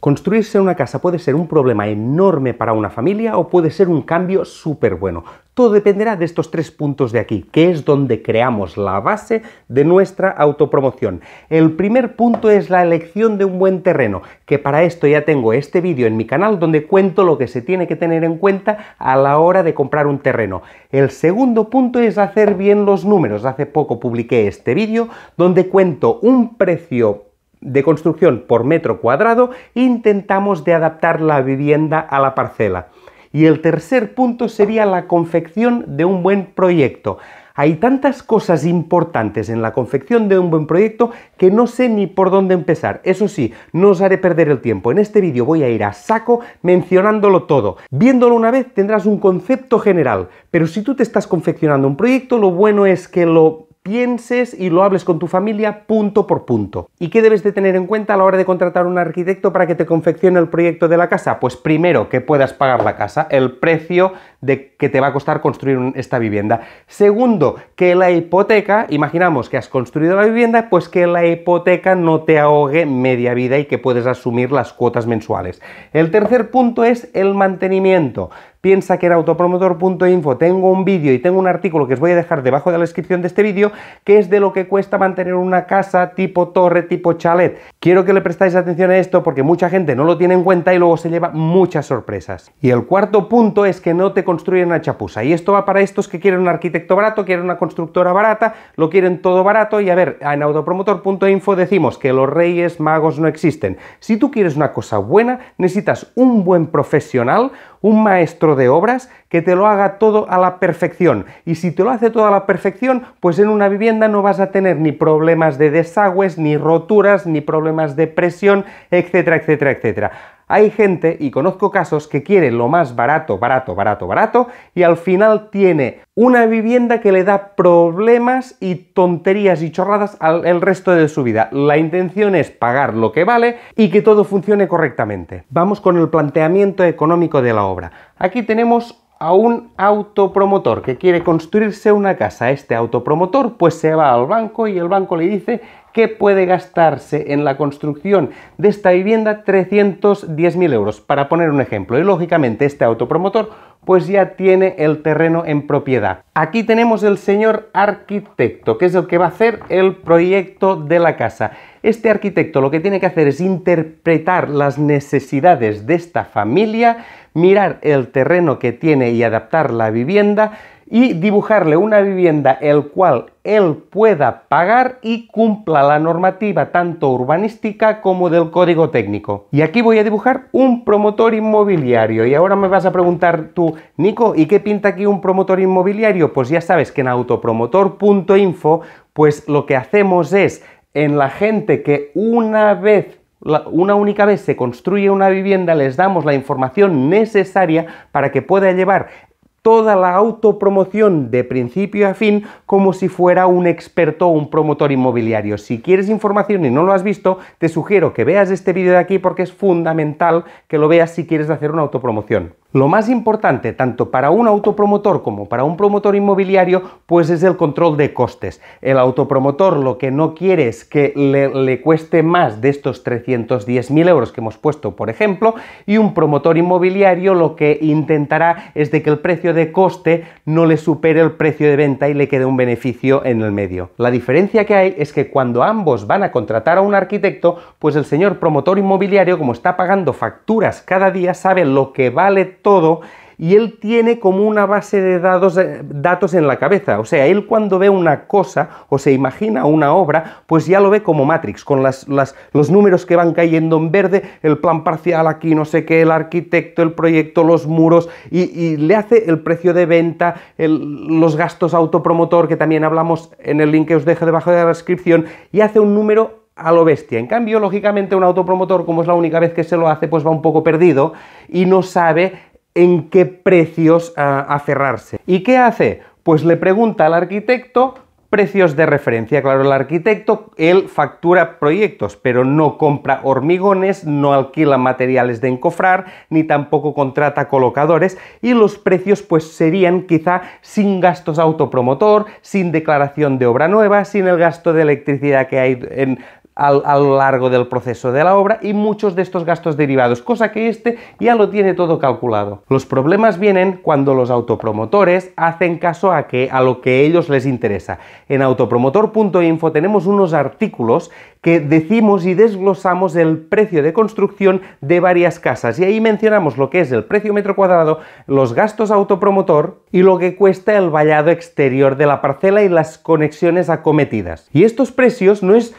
Construirse una casa puede ser un problema enorme para una familia o puede ser un cambio súper bueno. Todo dependerá de estos tres puntos de aquí, que es donde creamos la base de nuestra autopromoción. El primer punto es la elección de un buen terreno, que para esto ya tengo este vídeo en mi canal donde cuento lo que se tiene que tener en cuenta a la hora de comprar un terreno. El segundo punto es hacer bien los números. Hace poco publiqué este vídeo donde cuento un precio de construcción por metro cuadrado, intentamos de adaptar la vivienda a la parcela. Y el tercer punto sería la confección de un buen proyecto. Hay tantas cosas importantes en la confección de un buen proyecto que no sé ni por dónde empezar. Eso sí, no os haré perder el tiempo. En este vídeo voy a ir a saco mencionándolo todo. Viéndolo una vez tendrás un concepto general, pero si tú te estás confeccionando un proyecto, lo bueno es que lo pienses y lo hables con tu familia punto por punto. ¿Y qué debes de tener en cuenta a la hora de contratar un arquitecto para que te confeccione el proyecto de la casa? Pues primero que puedas pagar la casa, el precio de que te va a costar construir esta vivienda. Segundo, que la hipoteca, imaginamos que has construido la vivienda, pues que la hipoteca no te ahogue media vida y que puedes asumir las cuotas mensuales. El tercer punto es el mantenimiento. Piensa que en autopromotor.info tengo un vídeo y tengo un artículo que os voy a dejar debajo de la descripción de este vídeo, que es de lo que cuesta mantener una casa tipo torre, tipo chalet. Quiero que le prestáis atención a esto porque mucha gente no lo tiene en cuenta y luego se lleva muchas sorpresas. Y el cuarto punto es que no te construyen una chapuza. Y esto va para estos que quieren un arquitecto barato, quieren una constructora barata, lo quieren todo barato. Y a ver, en autopromotor.info decimos que los reyes magos no existen. Si tú quieres una cosa buena, necesitas un buen profesional, un maestro de obras que te lo haga todo a la perfección. Y si te lo hace todo a la perfección, pues en una vivienda no vas a tener ni problemas de desagües, ni roturas, ni problemas de presión, etcétera, etcétera, etcétera. Hay gente, y conozco casos, que quiere lo más barato, barato, barato, barato, y al final tiene una vivienda que le da problemas y tonterías y chorradas al el resto de su vida. La intención es pagar lo que vale y que todo funcione correctamente. Vamos con el planteamiento económico de la obra. Aquí tenemos a un autopromotor que quiere construirse una casa. Este autopromotor pues se va al banco y el banco le dice que puede gastarse en la construcción de esta vivienda 310.000 euros, para poner un ejemplo. Y lógicamente este autopromotor pues ya tiene el terreno en propiedad. Aquí tenemos el señor arquitecto, que es el que va a hacer el proyecto de la casa. Este arquitecto lo que tiene que hacer es interpretar las necesidades de esta familia mirar el terreno que tiene y adaptar la vivienda y dibujarle una vivienda el cual él pueda pagar y cumpla la normativa tanto urbanística como del código técnico. Y aquí voy a dibujar un promotor inmobiliario y ahora me vas a preguntar tú, Nico, ¿y qué pinta aquí un promotor inmobiliario? Pues ya sabes que en autopromotor.info pues lo que hacemos es en la gente que una vez una única vez se construye una vivienda, les damos la información necesaria para que pueda llevar toda la autopromoción de principio a fin como si fuera un experto o un promotor inmobiliario. Si quieres información y no lo has visto, te sugiero que veas este vídeo de aquí porque es fundamental que lo veas si quieres hacer una autopromoción. Lo más importante, tanto para un autopromotor como para un promotor inmobiliario, pues es el control de costes. El autopromotor lo que no quiere es que le, cueste más de estos 310.000 euros que hemos puesto, por ejemplo, y un promotor inmobiliario lo que intentará es de que el precio de coste no le supere el precio de venta y le quede un beneficio en el medio. La diferencia que hay es que cuando ambos van a contratar a un arquitecto, pues el señor promotor inmobiliario, como está pagando facturas cada día, sabe lo que vale todo y él tiene como una base de datos, eh, datos en la cabeza. O sea, él cuando ve una cosa o se imagina una obra, pues ya lo ve como Matrix, con los números que van cayendo en verde, el plan parcial aquí, no sé qué, el arquitecto, el proyecto, los muros, y, le hace el precio de venta, los gastos autopromotor, que también hablamos en el link que os dejo debajo de la descripción, y hace un número a lo bestia. En cambio, lógicamente, un autopromotor, como es la única vez que se lo hace, pues va un poco perdido y no sabe en qué precios aferrarse. Ah, ¿Y qué hace? Pues le pregunta al arquitecto precios de referencia. Claro, el arquitecto, él factura proyectos, pero no compra hormigones, no alquila materiales de encofrar, ni tampoco contrata colocadores, y los precios pues serían quizá sin gastos autopromotor, sin declaración de obra nueva, sin el gasto de electricidad que hay en a lo largo del proceso de la obra y muchos de estos gastos derivados, cosa que este ya lo tiene todo calculado. Los problemas vienen cuando los autopromotores hacen caso a, que, a lo que ellos les interesa. En autopromotor.info tenemos unos artículos que decimos y desglosamos el precio de construcción de varias casas y ahí mencionamos lo que es el precio metro cuadrado, los gastos autopromotor y lo que cuesta el vallado exterior de la parcela y las conexiones acometidas. Y estos precios no es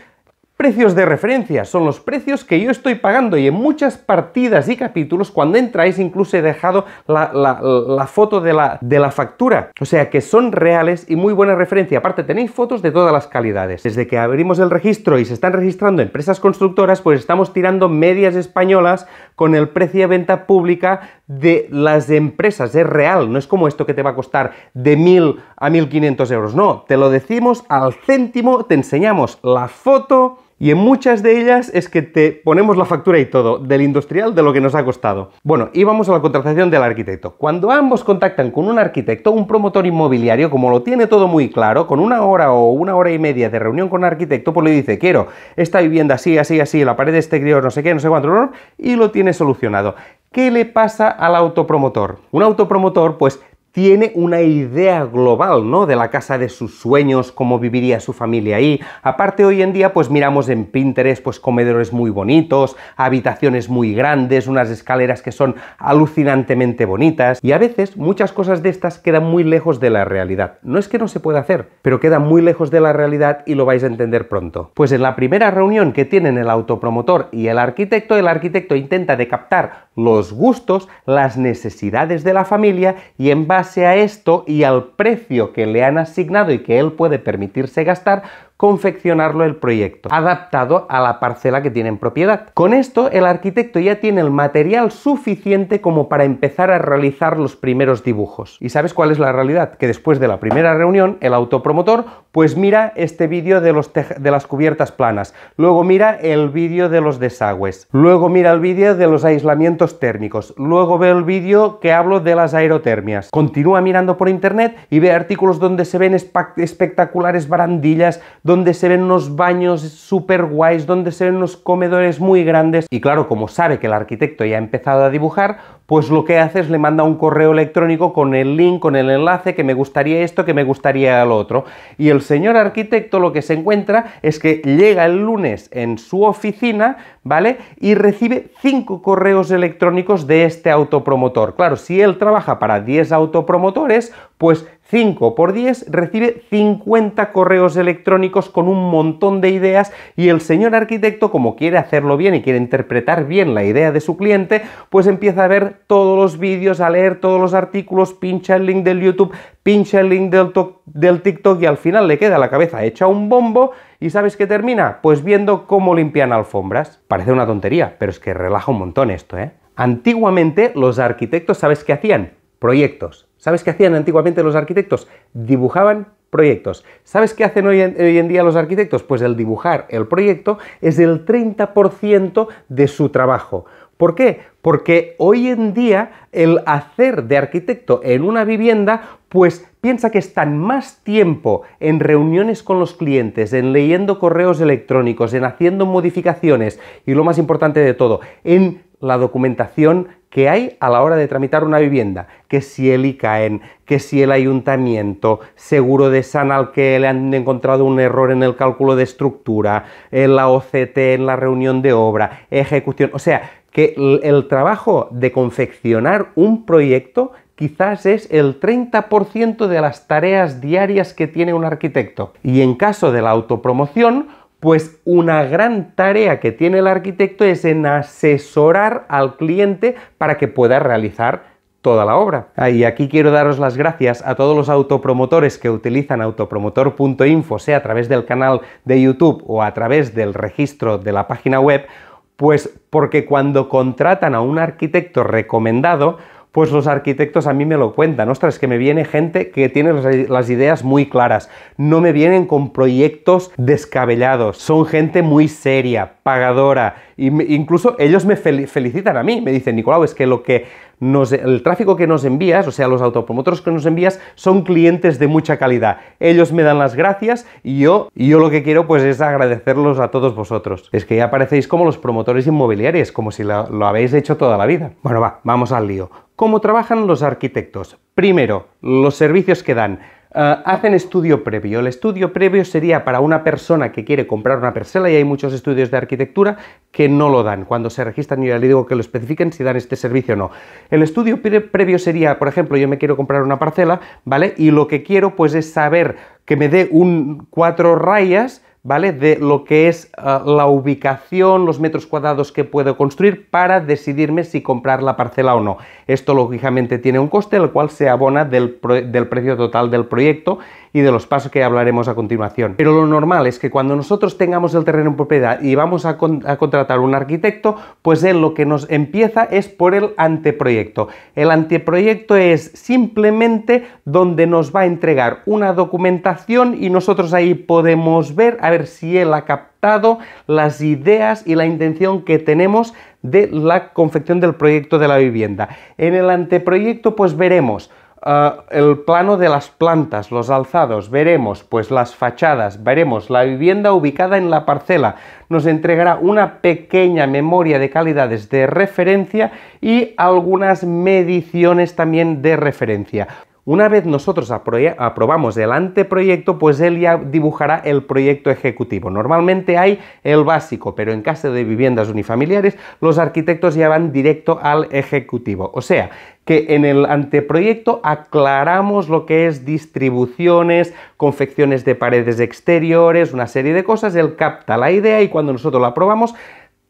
Precios de referencia son los precios que yo estoy pagando y en muchas partidas y capítulos cuando entráis incluso he dejado la, foto de la, de la factura. O sea que son reales y muy buena referencia. Aparte tenéis fotos de todas las calidades. Desde que abrimos el registro y se están registrando empresas constructoras, pues estamos tirando medias españolas con el precio de venta pública de las empresas. Es real, no es como esto que te va a costar de 1.000 a 1.500 euros. No, te lo decimos al céntimo, te enseñamos la foto y en muchas de ellas es que te ponemos la factura y todo, del industrial, de lo que nos ha costado. Bueno, y vamos a la contratación del arquitecto. Cuando ambos contactan con un arquitecto, un promotor inmobiliario, como lo tiene todo muy claro, con una hora o una hora y media de reunión con arquitecto, pues le dice, quiero esta vivienda así, así, así, la pared de este no sé qué, no sé cuánto, y lo tiene solucionado. ¿Qué le pasa al autopromotor? Un autopromotor, pues tiene una idea global, ¿no? De la casa de sus sueños, cómo viviría su familia ahí. Aparte, hoy en día, pues miramos en Pinterest, pues comedores muy bonitos, habitaciones muy grandes, unas escaleras que son alucinantemente bonitas. Y a veces, muchas cosas de estas quedan muy lejos de la realidad. No es que no se pueda hacer, pero quedan muy lejos de la realidad y lo vais a entender pronto. Pues en la primera reunión que tienen el autopromotor y el arquitecto, el arquitecto intenta de captar los gustos, las necesidades de la familia y en base a esto y al precio que le han asignado y que él puede permitirse gastar, confeccionarlo el proyecto, adaptado a la parcela que tiene en propiedad. Con esto, el arquitecto ya tiene el material suficiente como para empezar a realizar los primeros dibujos. ¿Y sabes cuál es la realidad? Que después de la primera reunión, el autopromotor, pues mira este vídeo de, de las cubiertas planas, luego mira el vídeo de los desagües, luego mira el vídeo de los aislamientos térmicos, luego ve el vídeo que hablo de las aerotermias. Continúa mirando por internet y ve artículos donde se ven espectaculares barandillas, donde se ven unos baños súper guays, donde se ven unos comedores muy grandes. Y claro, como sabe que el arquitecto ya ha empezado a dibujar, pues lo que hace es le manda un correo electrónico con el link, con el enlace, que me gustaría esto, que me gustaría lo otro. Y el señor arquitecto lo que se encuentra es que llega el lunes en su oficina, ¿vale? Y recibe cinco correos electrónicos de este autopromotor. Claro, si él trabaja para 10 autopromotores, pues 5 por 10 recibe 50 correos electrónicos con un montón de ideas y el señor arquitecto, como quiere hacerlo bien y quiere interpretar bien la idea de su cliente, pues empieza a ver todos los vídeos, a leer todos los artículos, pincha el link del YouTube, pincha el link del, del TikTok y al final le queda la cabeza hecha un bombo ¿Y sabes qué termina? Pues viendo cómo limpian alfombras. Parece una tontería, pero es que relaja un montón esto, ¿eh? Antiguamente los arquitectos, ¿sabes qué hacían? Proyectos. ¿Sabes qué hacían antiguamente los arquitectos? Dibujaban proyectos. ¿Sabes qué hacen hoy en, día los arquitectos? Pues el dibujar el proyecto es el 30% de su trabajo. ¿Por qué? Porque hoy en día el hacer de arquitecto en una vivienda, pues piensa que están más tiempo en reuniones con los clientes, en leyendo correos electrónicos, en haciendo modificaciones y lo más importante de todo, en la documentación que hay a la hora de tramitar una vivienda, que si el ICAEN, que si el ayuntamiento, seguro de san al que le han encontrado un error en el cálculo de estructura, en la OCT, en la reunión de obra, ejecución, o sea, que el trabajo de confeccionar un proyecto quizás es el 30% de las tareas diarias que tiene un arquitecto. Y en caso de la autopromoción, pues una gran tarea que tiene el arquitecto es en asesorar al cliente para que pueda realizar toda la obra. Y aquí quiero daros las gracias a todos los autopromotores que utilizan autopromotor.info, sea a través del canal de YouTube o a través del registro de la página web, pues porque cuando contratan a un arquitecto recomendado, pues los arquitectos a mí me lo cuentan, ostras, que me viene gente que tiene las ideas muy claras, no me vienen con proyectos descabellados, son gente muy seria, pagadora, y incluso ellos me felicitan a mí, me dicen, Nicolau, es que lo que el tráfico que nos envías, o sea, los autopromotores que nos envías, son clientes de mucha calidad. Ellos me dan las gracias y yo, yo lo que quiero pues es agradecerlos a todos vosotros. Es que ya parecéis como los promotores inmobiliarios, como si lo, lo habéis hecho toda la vida. Bueno, va, vamos al lío. ¿Cómo trabajan los arquitectos? Primero, los servicios que dan. Ah, hacen estudio previo. El estudio previo sería para una persona que quiere comprar una parcela y hay muchos estudios de arquitectura que no lo dan. Cuando se registran, yo ya le digo que lo especifiquen si dan este servicio o no. El estudio previo sería, por ejemplo, yo me quiero comprar una parcela, ¿vale? Y lo que quiero pues es saber que me dé un cuatro rayas ¿vale? De lo que es ah, la ubicación, los metros cuadrados que puedo construir para decidirme si comprar la parcela o no. Esto lógicamente tiene un coste, el cual se abona del, del precio total del proyecto y de los pasos que hablaremos a continuación. Pero lo normal es que cuando nosotros tengamos el terreno en propiedad y vamos a, a contratar un arquitecto, pues él lo que nos empieza es por el anteproyecto. El anteproyecto es simplemente donde nos va a entregar una documentación y nosotros ahí podemos ver a ver si él ha captado las ideas y la intención que tenemos de la confección del proyecto de la vivienda. En el anteproyecto pues veremos Ah, el plano de las plantas, los alzados, veremos pues las fachadas, veremos la vivienda ubicada en la parcela, nos entregará una pequeña memoria de calidades de referencia y algunas mediciones también de referencia. Una vez nosotros aprobamos el anteproyecto, pues él ya dibujará el proyecto ejecutivo. Normalmente hay el básico, pero en caso de viviendas unifamiliares, los arquitectos ya van directo al ejecutivo. O sea, que en el anteproyecto aclaramos lo que es distribuciones, confecciones de paredes exteriores, una serie de cosas, él capta la idea y cuando nosotros la aprobamos,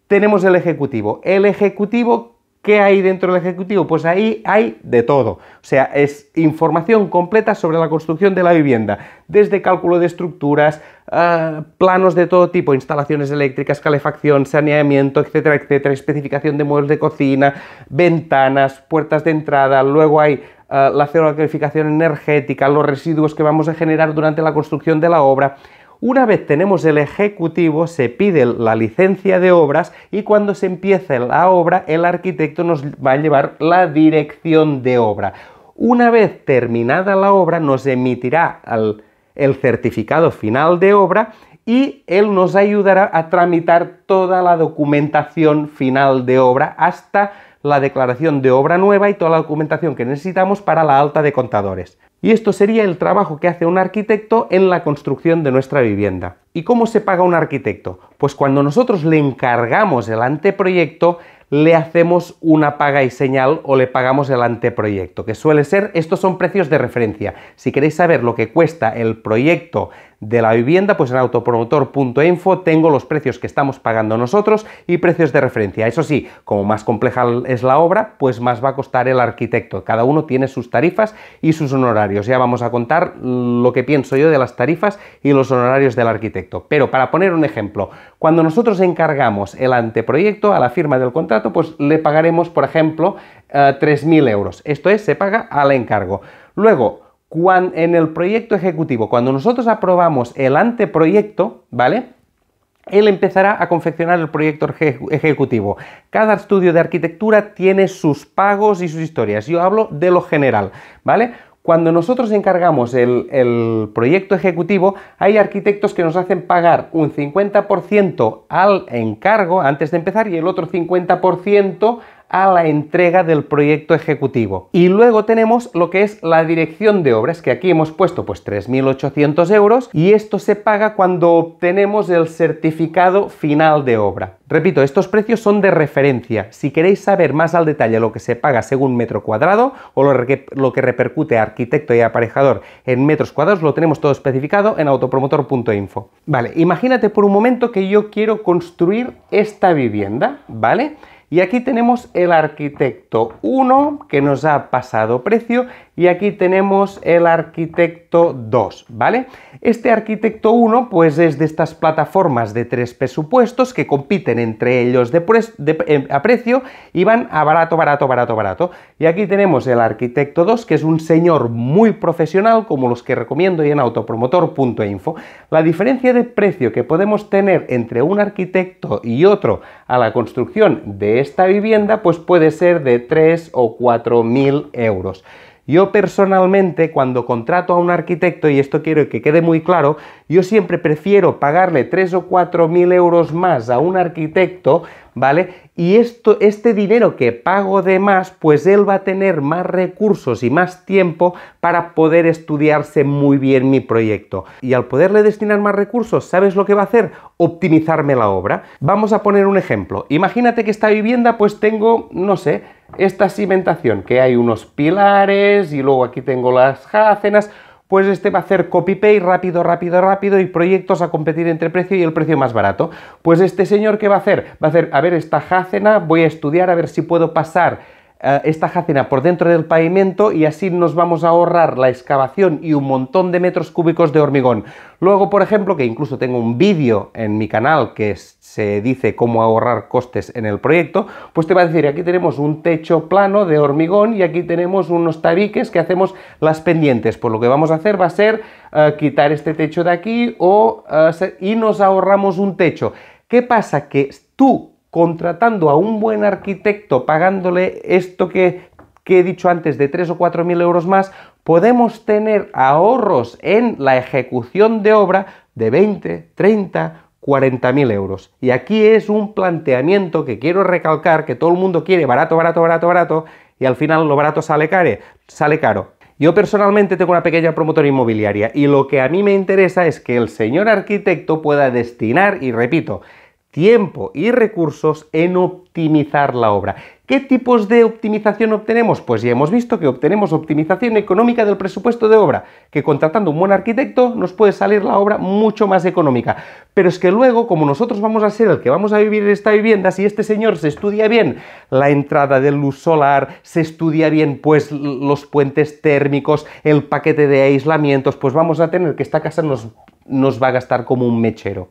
tenemos el ejecutivo. El ejecutivo ¿Qué hay dentro del Ejecutivo? Pues ahí hay de todo. O sea, es información completa sobre la construcción de la vivienda, desde cálculo de estructuras, ah, planos de todo tipo, instalaciones eléctricas, calefacción, saneamiento, etcétera, etcétera, especificación de muebles de cocina, ventanas, puertas de entrada, luego hay ah, la cero energética, los residuos que vamos a generar durante la construcción de la obra, una vez tenemos el ejecutivo, se pide la licencia de obras y cuando se empiece la obra, el arquitecto nos va a llevar la dirección de obra. Una vez terminada la obra, nos emitirá el, el certificado final de obra y él nos ayudará a tramitar toda la documentación final de obra hasta la declaración de obra nueva y toda la documentación que necesitamos para la alta de contadores. Y esto sería el trabajo que hace un arquitecto en la construcción de nuestra vivienda. ¿Y cómo se paga un arquitecto? Pues cuando nosotros le encargamos el anteproyecto, le hacemos una paga y señal o le pagamos el anteproyecto, que suele ser, estos son precios de referencia. Si queréis saber lo que cuesta el proyecto de la vivienda, pues en autopromotor.info tengo los precios que estamos pagando nosotros y precios de referencia. Eso sí, como más compleja es la obra, pues más va a costar el arquitecto. Cada uno tiene sus tarifas y sus honorarios. Ya vamos a contar lo que pienso yo de las tarifas y los honorarios del arquitecto. Pero para poner un ejemplo, cuando nosotros encargamos el anteproyecto a la firma del contrato, pues le pagaremos, por ejemplo, 3.000 eh, euros. Esto es, se paga al encargo. Luego, en el proyecto ejecutivo, cuando nosotros aprobamos el anteproyecto, ¿vale? Él empezará a confeccionar el proyecto ejecutivo. Cada estudio de arquitectura tiene sus pagos y sus historias. Yo hablo de lo general, ¿vale? Cuando nosotros encargamos el, proyecto ejecutivo, hay arquitectos que nos hacen pagar un 50% al encargo antes de empezar y el otro 50% a la entrega del proyecto ejecutivo. Y luego tenemos lo que es la dirección de obras, que aquí hemos puesto pues 3.800 euros y esto se paga cuando obtenemos el certificado final de obra. Repito, estos precios son de referencia. Si queréis saber más al detalle lo que se paga según metro cuadrado o lo que, repercute arquitecto y aparejador en metros cuadrados, lo tenemos todo especificado en autopromotor.info. Vale, imagínate por un momento que yo quiero construir esta vivienda, ¿vale? Y aquí tenemos el arquitecto 1 que nos ha pasado precio y aquí tenemos el arquitecto 2, ¿vale? Este arquitecto 1 pues es de estas plataformas de tres presupuestos que compiten entre ellos eh, a precio y van a barato, barato, barato, barato. Y aquí tenemos el arquitecto 2 que es un señor muy profesional como los que recomiendo y en autopromotor.info. La diferencia de precio que podemos tener entre un arquitecto y otro a la construcción de esta vivienda pues puede ser de 3 o 4 mil euros. Yo personalmente, cuando contrato a un arquitecto, y esto quiero que quede muy claro, yo siempre prefiero pagarle 3 o 4 mil euros más a un arquitecto, ¿vale? Y esto, este dinero que pago de más, pues él va a tener más recursos y más tiempo para poder estudiarse muy bien mi proyecto. Y al poderle destinar más recursos, ¿sabes lo que va a hacer? Optimizarme la obra. Vamos a poner un ejemplo. Imagínate que esta vivienda, pues tengo, no sé, esta cimentación, que hay unos pilares y luego aquí tengo las jacenas, pues este va a hacer copy pay rápido, rápido, rápido y proyectos a competir entre precio y el precio más barato. Pues este señor, ¿qué va a hacer? Va a hacer, a ver, esta jacena, voy a estudiar a ver si puedo pasar eh, esta jacena por dentro del pavimento y así nos vamos a ahorrar la excavación y un montón de metros cúbicos de hormigón. Luego, por ejemplo, que incluso tengo un vídeo en mi canal que se dice cómo ahorrar costes en el proyecto, pues te va a decir, aquí tenemos un techo plano de hormigón y aquí tenemos unos tabiques que hacemos las pendientes. Pues lo que vamos a hacer va a ser eh, quitar este techo de aquí o, eh, y nos ahorramos un techo. ¿Qué pasa? Que tú contratando a un buen arquitecto, pagándole esto que, he dicho antes de 3 o 4 mil euros más, podemos tener ahorros en la ejecución de obra de 20, 30, mil euros. Y aquí es un planteamiento que quiero recalcar, que todo el mundo quiere barato, barato, barato, barato, y al final lo barato sale, care, sale caro. Yo personalmente tengo una pequeña promotora inmobiliaria y lo que a mí me interesa es que el señor arquitecto pueda destinar, y repito, tiempo y recursos en optimizar la obra. ¿Qué tipos de optimización obtenemos? Pues ya hemos visto que obtenemos optimización económica del presupuesto de obra, que contratando un buen arquitecto nos puede salir la obra mucho más económica. Pero es que luego, como nosotros vamos a ser el que vamos a vivir esta vivienda, si este señor se estudia bien la entrada de luz solar, se estudia bien pues los puentes térmicos, el paquete de aislamientos, pues vamos a tener que esta casa nos, nos va a gastar como un mechero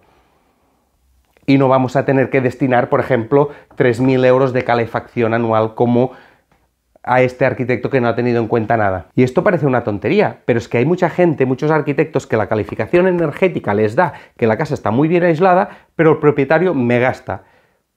y no vamos a tener que destinar, por ejemplo, 3.000 euros de calefacción anual como a este arquitecto que no ha tenido en cuenta nada. Y esto parece una tontería, pero es que hay mucha gente, muchos arquitectos que la calificación energética les da que la casa está muy bien aislada, pero el propietario me gasta.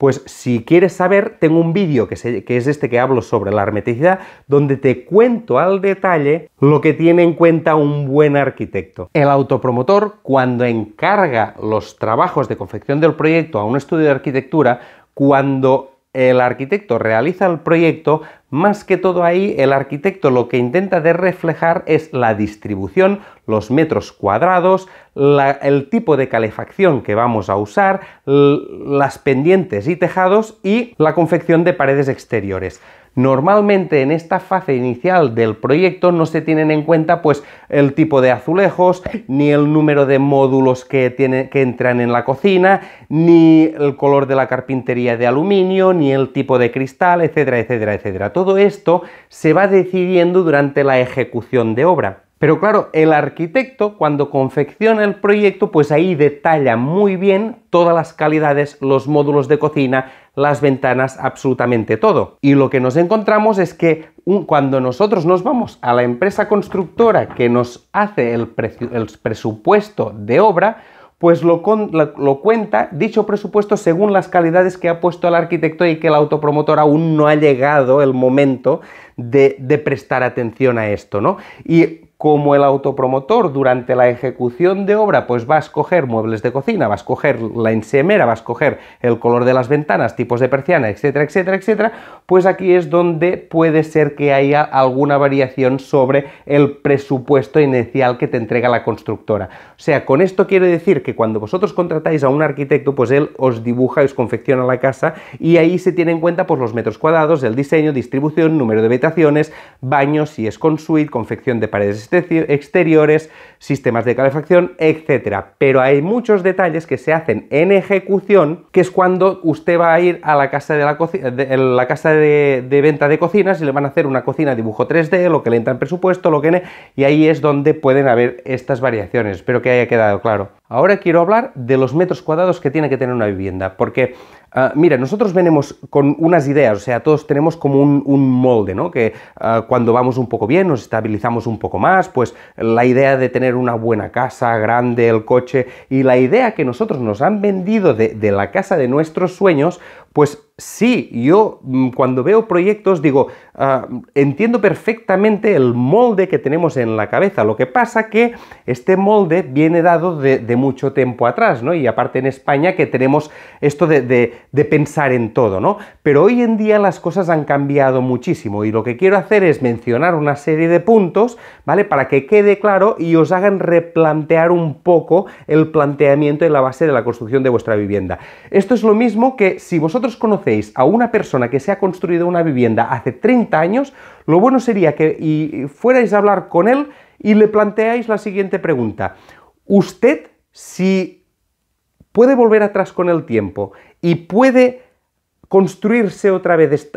Pues si quieres saber, tengo un vídeo que, que es este que hablo sobre la hermeticidad, donde te cuento al detalle lo que tiene en cuenta un buen arquitecto. El autopromotor, cuando encarga los trabajos de confección del proyecto a un estudio de arquitectura, cuando el arquitecto realiza el proyecto, más que todo ahí, el arquitecto lo que intenta de reflejar es la distribución, los metros cuadrados, el tipo de calefacción que vamos a usar, las pendientes y tejados y la confección de paredes exteriores. Normalmente en esta fase inicial del proyecto no se tienen en cuenta pues el tipo de azulejos, ni el número de módulos que, que entran en la cocina, ni el color de la carpintería de aluminio, ni el tipo de cristal, etcétera, etcétera, etcétera. Todo esto se va decidiendo durante la ejecución de obra. Pero claro, el arquitecto cuando confecciona el proyecto, pues ahí detalla muy bien todas las calidades, los módulos de cocina, las ventanas, absolutamente todo. Y lo que nos encontramos es que cuando nosotros nos vamos a la empresa constructora que nos hace el, presupuesto de obra, pues lo, cuenta dicho presupuesto según las calidades que ha puesto el arquitecto y que el autopromotor aún no ha llegado el momento de, de, prestar atención a esto, ¿no? Y como el autopromotor durante la ejecución de obra, pues va a escoger muebles de cocina, va a escoger la ensemera, va a escoger el color de las ventanas, tipos de persiana, etcétera, etcétera, etcétera, pues aquí es donde puede ser que haya alguna variación sobre el presupuesto inicial que te entrega la constructora. O sea, con esto quiero decir que cuando vosotros contratáis a un arquitecto, pues él os dibuja, os confecciona la casa y ahí se tiene en cuenta pues, los metros cuadrados, el diseño, distribución, número de habitaciones, baños, si es con suite, confección de paredes exteriores, sistemas de calefacción, etcétera, Pero hay muchos detalles que se hacen en ejecución, que es cuando usted va a ir a la casa de, la casa venta de cocinas y le van a hacer una cocina dibujo 3D, lo que le entra en presupuesto, lo que... Y ahí es donde pueden haber estas variaciones. Espero que haya quedado claro. Ahora quiero hablar de los metros cuadrados que tiene que tener una vivienda, porque, eh, mira, nosotros venimos con unas ideas, o sea, todos tenemos como un, molde, ¿no? Que eh, cuando vamos un poco bien, nos estabilizamos un poco más, pues la idea de tener una buena casa, grande, el coche, y la idea que nosotros nos han vendido de la casa de nuestros sueños, pues sí, yo mm, cuando veo proyectos digo, ah, entiendo perfectamente el molde que tenemos en la cabeza. Lo que pasa que este molde viene dado de, mucho tiempo atrás, ¿no? Y aparte en España que tenemos esto de, pensar en todo, ¿no? Pero hoy en día las cosas han cambiado muchísimo y lo que quiero hacer es mencionar una serie de puntos, ¿vale? Para que quede claro y os hagan replantear un poco el planteamiento en la base de la construcción de vuestra vivienda. Esto es lo mismo que si vosotros conocéis a una persona que se ha construido una vivienda hace 30 años, lo bueno sería que fuerais a hablar con él y le planteáis la siguiente pregunta. ¿Usted si puede volver atrás con el tiempo y puede construirse otra vez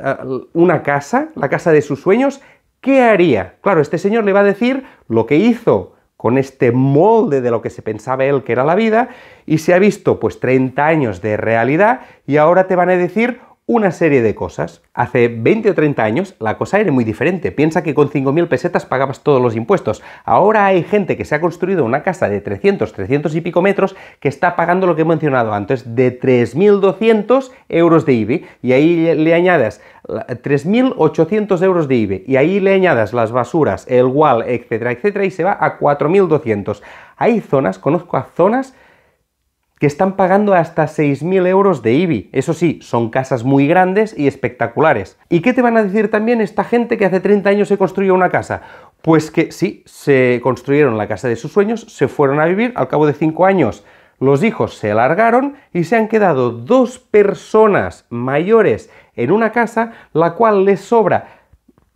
una casa, la casa de sus sueños, ¿qué haría? Claro, este señor le va a decir lo que hizo con este molde de lo que se pensaba él que era la vida y se ha visto pues 30 años de realidad y ahora te van a decir una serie de cosas. Hace 20 o 30 años la cosa era muy diferente. Piensa que con 5.000 pesetas pagabas todos los impuestos. Ahora hay gente que se ha construido una casa de 300, 300 y pico metros que está pagando lo que he mencionado antes, de 3.200 euros de IBI. Y ahí le añadas 3.800 euros de IBI. Y ahí le añadas las basuras, el wall, etcétera, etcétera, y se va a 4.200. Hay zonas, conozco a zonas que están pagando hasta 6.000 euros de IBI. Eso sí, son casas muy grandes y espectaculares. ¿Y qué te van a decir también esta gente que hace 30 años se construyó una casa? Pues que sí, se construyeron la casa de sus sueños, se fueron a vivir, al cabo de 5 años los hijos se alargaron y se han quedado dos personas mayores en una casa, la cual les sobra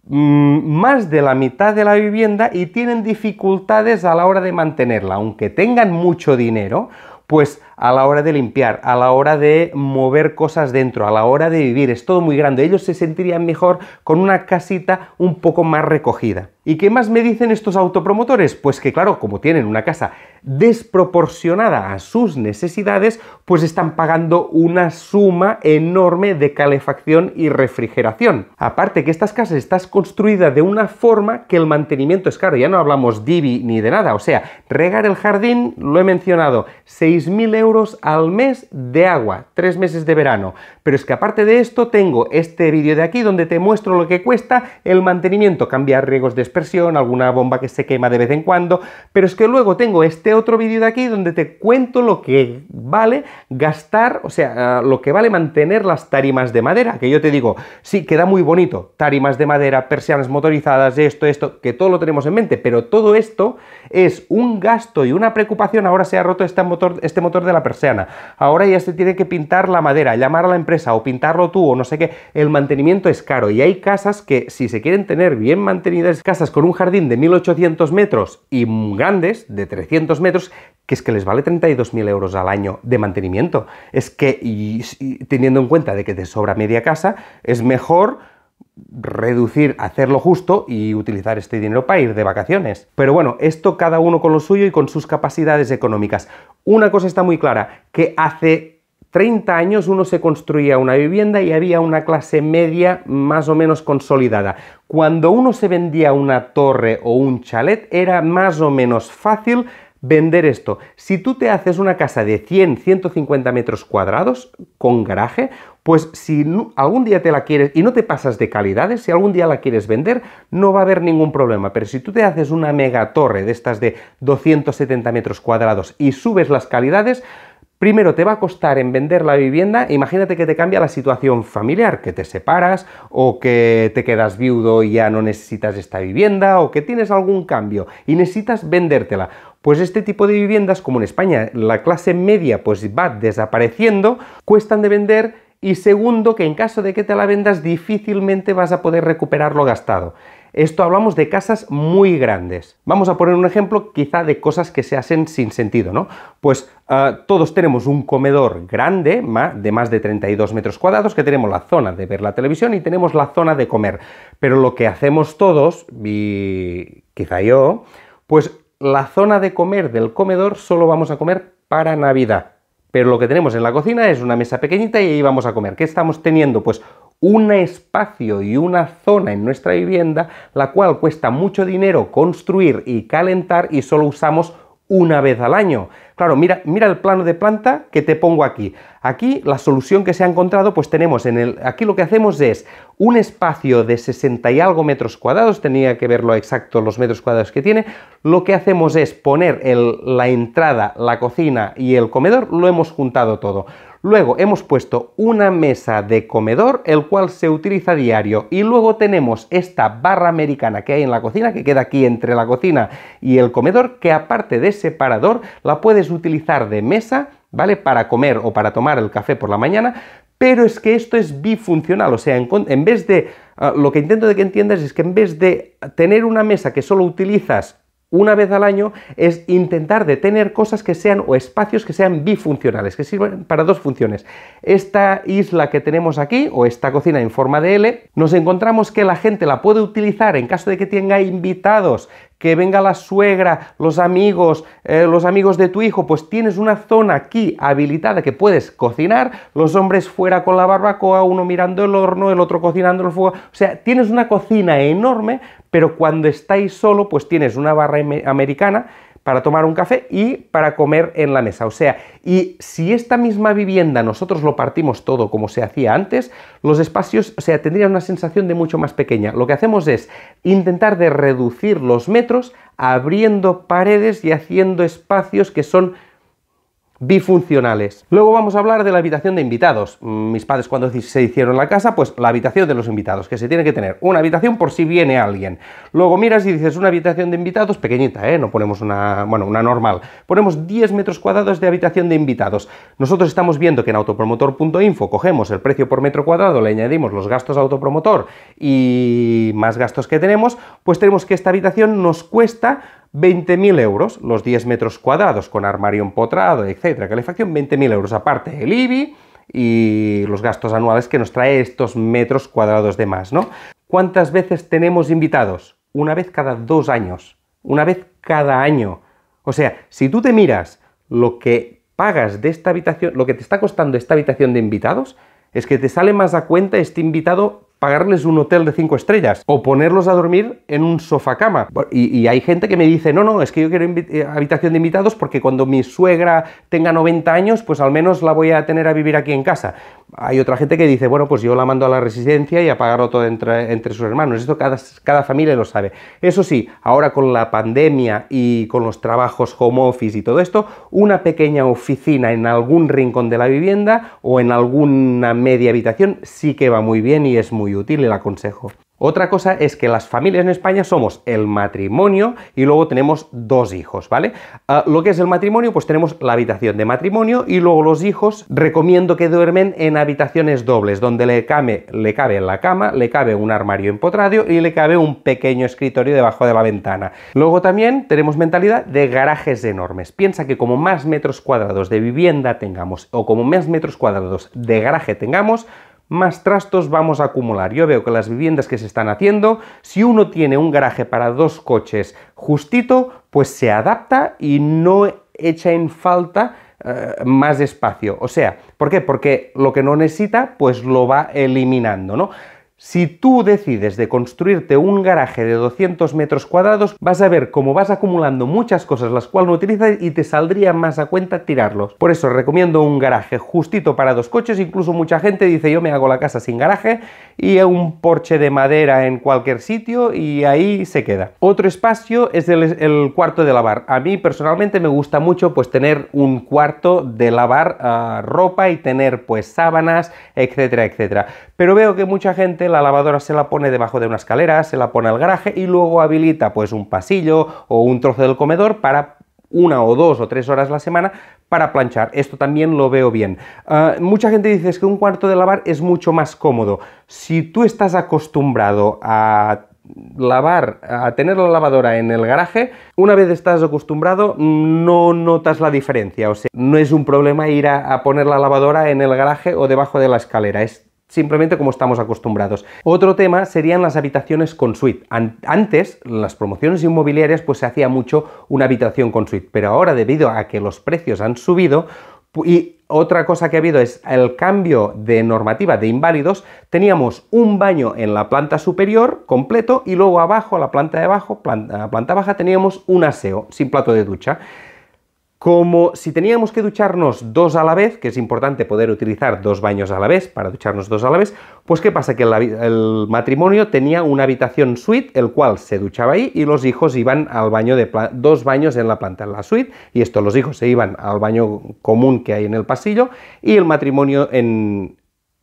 mm, más de la mitad de la vivienda y tienen dificultades a la hora de mantenerla. Aunque tengan mucho dinero, pues a la hora de limpiar, a la hora de mover cosas dentro, a la hora de vivir. Es todo muy grande. Ellos se sentirían mejor con una casita un poco más recogida. ¿Y qué más me dicen estos autopromotores? Pues que claro, como tienen una casa desproporcionada a sus necesidades, pues están pagando una suma enorme de calefacción y refrigeración. Aparte que estas casas están construidas de una forma que el mantenimiento es caro, ya no hablamos divi ni de nada, o sea, regar el jardín, lo he mencionado, 6.000 euros al mes de agua, tres meses de verano. Pero es que aparte de esto tengo este vídeo de aquí donde te muestro lo que cuesta el mantenimiento, cambiar riegos de expresión, alguna bomba que se quema de vez en cuando, pero es que luego tengo este otro vídeo de aquí donde te cuento lo que vale gastar, o sea, ah, lo que vale mantener las tarimas de madera, que yo te digo, sí, queda muy bonito, tarimas de madera, persianas motorizadas, esto, esto, que todo lo tenemos en mente, pero todo esto es un gasto y una preocupación, ahora se ha roto este motor, este motor de la persiana. Ahora ya se tiene que pintar la madera, llamar a la empresa o pintarlo tú o no sé qué. El mantenimiento es caro y hay casas que si se quieren tener bien mantenidas, casas con un jardín de 1800 metros y grandes de 300 metros, que es que les vale 32.000 euros al año de mantenimiento. Es que, teniendo en cuenta de que te sobra media casa, es mejor reducir, hacerlo justo y utilizar este dinero para ir de vacaciones. Pero bueno, esto cada uno con lo suyo y con sus capacidades económicas. Una cosa está muy clara, que hace 30 años uno se construía una vivienda y había una clase media más o menos consolidada. Cuando uno se vendía una torre o un chalet era más o menos fácil vender esto. Si tú te haces una casa de 100, 150 metros cuadrados con garaje, pues si algún día te la quieres y no te pasas de calidades, si algún día la quieres vender, no va a haber ningún problema. Pero si tú te haces una mega torre de estas de 270 metros cuadrados y subes las calidades, Primero te va a costar en vender la vivienda, imagínate que te cambia la situación familiar, que te separas o que te quedas viudo y ya no necesitas esta vivienda o que tienes algún cambio y necesitas vendértela. Pues este tipo de viviendas, como en España la clase media pues va desapareciendo, cuestan de vender y segundo, que en caso de que te la vendas difícilmente vas a poder recuperar lo gastado. Esto hablamos de casas muy grandes. Vamos a poner un ejemplo quizá de cosas que se hacen sin sentido, ¿no? Pues ah, todos tenemos un comedor grande, de más de 32 metros cuadrados, que tenemos la zona de ver la televisión y tenemos la zona de comer. Pero lo que hacemos todos, quizá yo, pues la zona de comer del comedor solo vamos a comer para Navidad. Pero lo que tenemos en la cocina es una mesa pequeñita y ahí vamos a comer. ¿Qué estamos teniendo? Pues un espacio y una zona en nuestra vivienda, la cual cuesta mucho dinero construir y calentar y solo usamos una vez al año. Claro, mira, mira el plano de planta que te pongo aquí. Aquí la solución que se ha encontrado, pues tenemos en el... Aquí lo que hacemos es un espacio de 60 y algo metros cuadrados, tenía que verlo exacto los metros cuadrados que tiene. Lo que hacemos es poner la entrada, la cocina y el comedor, lo hemos juntado todo. Luego hemos puesto una mesa de comedor, el cual se utiliza diario. Y luego tenemos esta barra americana que hay en la cocina, que queda aquí entre la cocina y el comedor, que aparte de separador, la puedes utilizar de mesa, ¿vale? Para comer o para tomar el café por la mañana. Pero es que esto es bifuncional, o sea, en, vez de... Ah, lo que intento de que entiendas es que en vez de tener una mesa que solo utilizas una vez al año es intentar detener cosas que sean o espacios que sean bifuncionales, que sirven para dos funciones. Esta isla que tenemos aquí o esta cocina en forma de L, nos encontramos que la gente la puede utilizar en caso de que tenga invitados, que venga la suegra, los amigos, eh, los amigos de tu hijo, pues tienes una zona aquí habilitada que puedes cocinar, los hombres fuera con la barbacoa, uno mirando el horno, el otro cocinando el fuego, o sea, tienes una cocina enorme pero cuando estáis solo, pues tienes una barra americana para tomar un café y para comer en la mesa. O sea, y si esta misma vivienda nosotros lo partimos todo como se hacía antes, los espacios, o sea, tendrían una sensación de mucho más pequeña. Lo que hacemos es intentar de reducir los metros abriendo paredes y haciendo espacios que son bifuncionales. Luego vamos a hablar de la habitación de invitados. Mm, mis padres cuando se hicieron la casa, pues la habitación de los invitados, que se tiene que tener una habitación por si viene alguien. Luego miras y dices una habitación de invitados pequeñita, ¿eh? no ponemos una, bueno, una normal. Ponemos 10 metros cuadrados de habitación de invitados. Nosotros estamos viendo que en autopromotor.info cogemos el precio por metro cuadrado, le añadimos los gastos autopromotor y más gastos que tenemos, pues tenemos que esta habitación nos cuesta 20.000 euros, los 10 metros cuadrados con armario empotrado, etcétera, calefacción, 20.000 euros, aparte del IBI y los gastos anuales que nos trae estos metros cuadrados de más, ¿no? ¿Cuántas veces tenemos invitados? Una vez cada dos años, una vez cada año. O sea, si tú te miras lo que pagas de esta habitación, lo que te está costando esta habitación de invitados, es que te sale más a cuenta este invitado pagarles un hotel de cinco estrellas o ponerlos a dormir en un sofá cama. Y, hay gente que me dice, no, no, es que yo quiero eh, habitación de invitados porque cuando mi suegra tenga 90 años, pues al menos la voy a tener a vivir aquí en casa. Hay otra gente que dice, bueno, pues yo la mando a la residencia y a pagarlo todo entre, entre sus hermanos. Esto cada, cada familia lo sabe. Eso sí, ahora con la pandemia y con los trabajos home office y todo esto, una pequeña oficina en algún rincón de la vivienda o en alguna media habitación sí que va muy bien y es muy útil el la aconsejo. Otra cosa es que las familias en España somos el matrimonio y luego tenemos dos hijos, ¿vale? Ah, lo que es el matrimonio, pues tenemos la habitación de matrimonio y luego los hijos recomiendo que duermen en habitaciones dobles, donde le, cabe, le cabe la cama, le cabe un armario empotradio y le cabe un pequeño escritorio debajo de la ventana. Luego también tenemos mentalidad de garajes enormes. Piensa que como más metros cuadrados de vivienda tengamos o como más metros cuadrados de garaje tengamos, más trastos vamos a acumular. Yo veo que las viviendas que se están haciendo, si uno tiene un garaje para dos coches justito, pues se adapta y no echa en falta eh, más espacio. O sea, ¿por qué? Porque lo que no necesita, pues lo va eliminando, ¿no? Si tú decides de construirte un garaje de 200 metros cuadrados, vas a ver cómo vas acumulando muchas cosas las cuales no utilizas y te saldría más a cuenta tirarlos. Por eso recomiendo un garaje justito para dos coches, incluso mucha gente dice yo me hago la casa sin garaje y un porche de madera en cualquier sitio y ahí se queda. Otro espacio es el, cuarto de lavar. A mí personalmente me gusta mucho pues tener un cuarto de lavar ah, ropa y tener pues sábanas, etcétera, etcétera pero veo que mucha gente la lavadora se la pone debajo de una escalera, se la pone al garaje y luego habilita pues un pasillo o un trozo del comedor para una o dos o tres horas la semana para planchar. Esto también lo veo bien. Ah, mucha gente dice que un cuarto de lavar es mucho más cómodo. Si tú estás acostumbrado a lavar, a tener la lavadora en el garaje, una vez estás acostumbrado no notas la diferencia. O sea, no es un problema ir a, poner la lavadora en el garaje o debajo de la escalera simplemente como estamos acostumbrados. Otro tema serían las habitaciones con suite. Antes, las promociones inmobiliarias, pues se hacía mucho una habitación con suite, pero ahora debido a que los precios han subido y otra cosa que ha habido es el cambio de normativa de inválidos. Teníamos un baño en la planta superior completo y luego abajo, a la planta de abajo, la planta baja, teníamos un aseo sin plato de ducha. Como si teníamos que ducharnos dos a la vez, que es importante poder utilizar dos baños a la vez para ducharnos dos a la vez, pues ¿qué pasa? Que el, matrimonio tenía una habitación suite, el cual se duchaba ahí y los hijos iban al baño de dos baños en la planta, en la suite, y esto los hijos se iban al baño común que hay en el pasillo y el matrimonio en,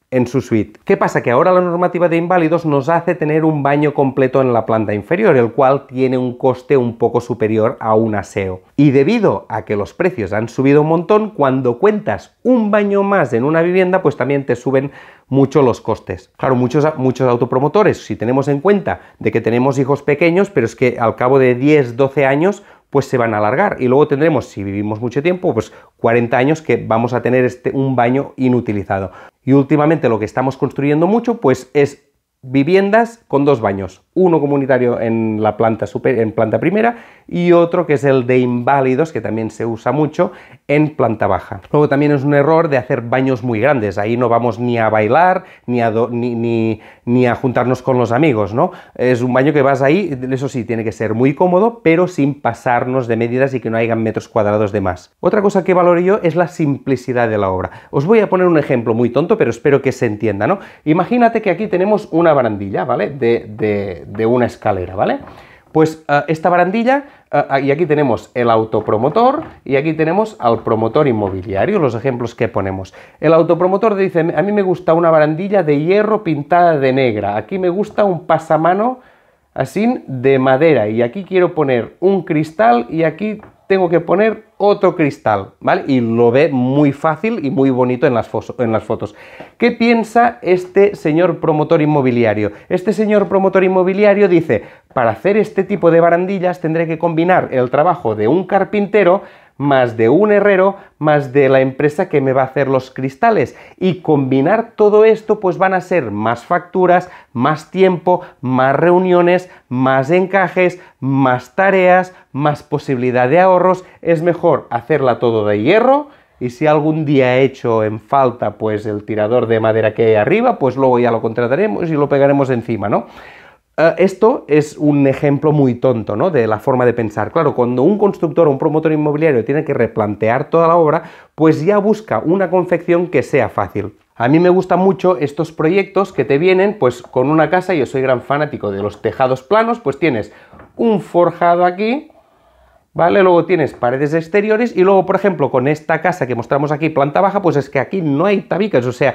en su suite. ¿Qué pasa? Que ahora la normativa de inválidos nos hace tener un baño completo en la planta inferior, el cual tiene un coste un poco superior a un aseo. Y debido a que los precios han subido un montón, cuando cuentas un baño más en una vivienda, pues también te suben mucho los costes. Claro, muchos, muchos autopromotores, si tenemos en cuenta de que tenemos hijos pequeños, pero es que al cabo de 10, 12 años, pues se van a alargar. Y luego tendremos, si vivimos mucho tiempo, pues 40 años que vamos a tener este, un baño inutilizado. Y últimamente lo que estamos construyendo mucho pues es viviendas con dos baños uno comunitario en la planta, en planta primera y otro que es el de inválidos, que también se usa mucho, en planta baja. Luego también es un error de hacer baños muy grandes, ahí no vamos ni a bailar, ni a, ni, ni, a juntarnos con los amigos, ¿no? Es un baño que vas ahí, eso sí, tiene que ser muy cómodo, pero sin pasarnos de medidas y que no hayan metros cuadrados de más. Otra cosa que valoro yo es la simplicidad de la obra. Os voy a poner un ejemplo muy tonto, pero espero que se entienda, ¿no? Imagínate que aquí tenemos una barandilla, ¿vale? de de una escalera, ¿vale? Pues eh, esta barandilla, eh, y aquí tenemos el autopromotor y aquí tenemos al promotor inmobiliario, los ejemplos que ponemos. El autopromotor dice, a mí me gusta una barandilla de hierro pintada de negra, aquí me gusta un pasamano así de madera y aquí quiero poner un cristal y aquí tengo que poner otro cristal, ¿vale? Y lo ve muy fácil y muy bonito en las, en las, fotos. ¿Qué piensa este señor promotor inmobiliario? Este señor promotor inmobiliario dice, para hacer este tipo de barandillas tendré que combinar el trabajo de un carpintero más de un herrero, más de la empresa que me va a hacer los cristales. Y combinar todo esto, pues van a ser más facturas, más tiempo, más reuniones, más encajes, más tareas, más posibilidad de ahorros. Es mejor hacerla todo de hierro. Y si algún día he hecho en falta pues el tirador de madera que hay arriba, pues luego ya lo contrataremos y lo pegaremos encima, ¿no? Ah, esto es un ejemplo muy tonto ¿no? de la forma de pensar. Claro, cuando un constructor o un promotor inmobiliario tiene que replantear toda la obra, pues ya busca una confección que sea fácil. A mí me gustan mucho estos proyectos que te vienen pues con una casa, yo soy gran fanático de los tejados planos, pues tienes un forjado aquí, ¿vale? Luego tienes paredes exteriores y luego, por ejemplo, con esta casa que mostramos aquí, planta baja, pues es que aquí no hay tabicas, o sea,